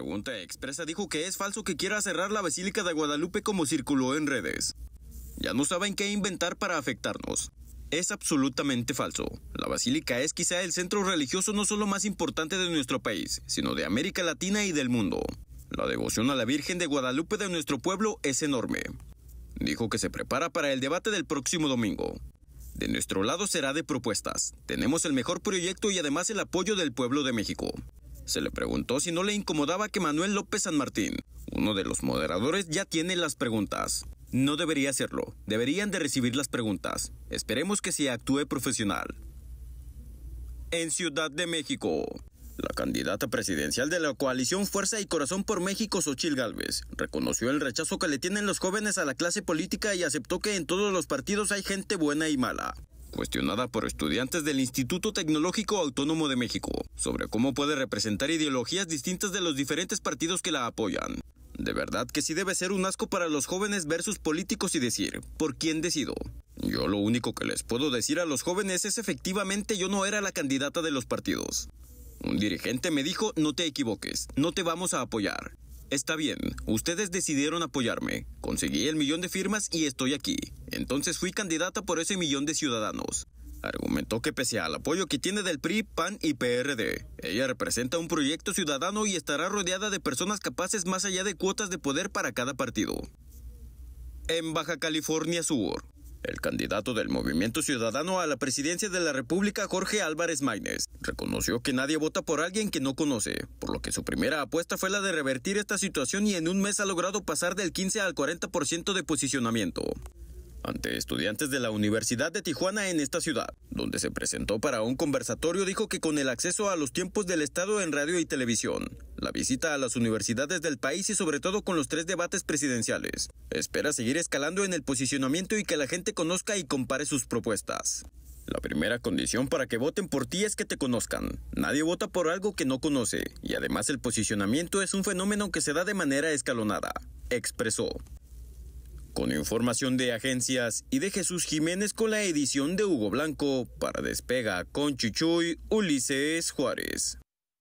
pregunta expresa dijo que es falso que quiera cerrar la Basílica de Guadalupe como circuló en redes. Ya no saben qué inventar para afectarnos. Es absolutamente falso. La Basílica es quizá el centro religioso no solo más importante de nuestro país, sino de América Latina y del mundo. La devoción a la Virgen de Guadalupe de nuestro pueblo es enorme. Dijo que se prepara para el debate del próximo domingo. De nuestro lado será de propuestas. Tenemos el mejor proyecto y además el apoyo del pueblo de México. Se le preguntó si no le incomodaba que Manuel López San Martín, uno de los moderadores, ya tiene las preguntas. No debería hacerlo, deberían de recibir las preguntas. Esperemos que se actúe profesional. En Ciudad de México. La candidata presidencial de la coalición Fuerza y Corazón por México, Xochil Gálvez, reconoció el rechazo que le tienen los jóvenes a la clase política y aceptó que en todos los partidos hay gente buena y mala cuestionada por estudiantes del Instituto Tecnológico Autónomo de México sobre cómo puede representar ideologías distintas de los diferentes partidos que la apoyan. De verdad que sí debe ser un asco para los jóvenes versus políticos y decir, ¿por quién decido? Yo lo único que les puedo decir a los jóvenes es efectivamente yo no era la candidata de los partidos. Un dirigente me dijo, no te equivoques, no te vamos a apoyar. Está bien, ustedes decidieron apoyarme, conseguí el millón de firmas y estoy aquí. Entonces fui candidata por ese millón de ciudadanos. Argumentó que pese al apoyo que tiene del PRI, PAN y PRD, ella representa un proyecto ciudadano y estará rodeada de personas capaces más allá de cuotas de poder para cada partido. En Baja California Sur, el candidato del Movimiento Ciudadano a la presidencia de la República, Jorge Álvarez Maínez, reconoció que nadie vota por alguien que no conoce, por lo que su primera apuesta fue la de revertir esta situación y en un mes ha logrado pasar del 15 al 40% de posicionamiento ante estudiantes de la Universidad de Tijuana en esta ciudad, donde se presentó para un conversatorio, dijo que con el acceso a los tiempos del Estado en radio y televisión, la visita a las universidades del país y sobre todo con los tres debates presidenciales, espera seguir escalando en el posicionamiento y que la gente conozca y compare sus propuestas. La primera condición para que voten por ti es que te conozcan. Nadie vota por algo que no conoce, y además el posicionamiento es un fenómeno que se da de manera escalonada, expresó. Con información de agencias y de Jesús Jiménez con la edición de Hugo Blanco, para Despega con Chuchuy, Ulises Juárez.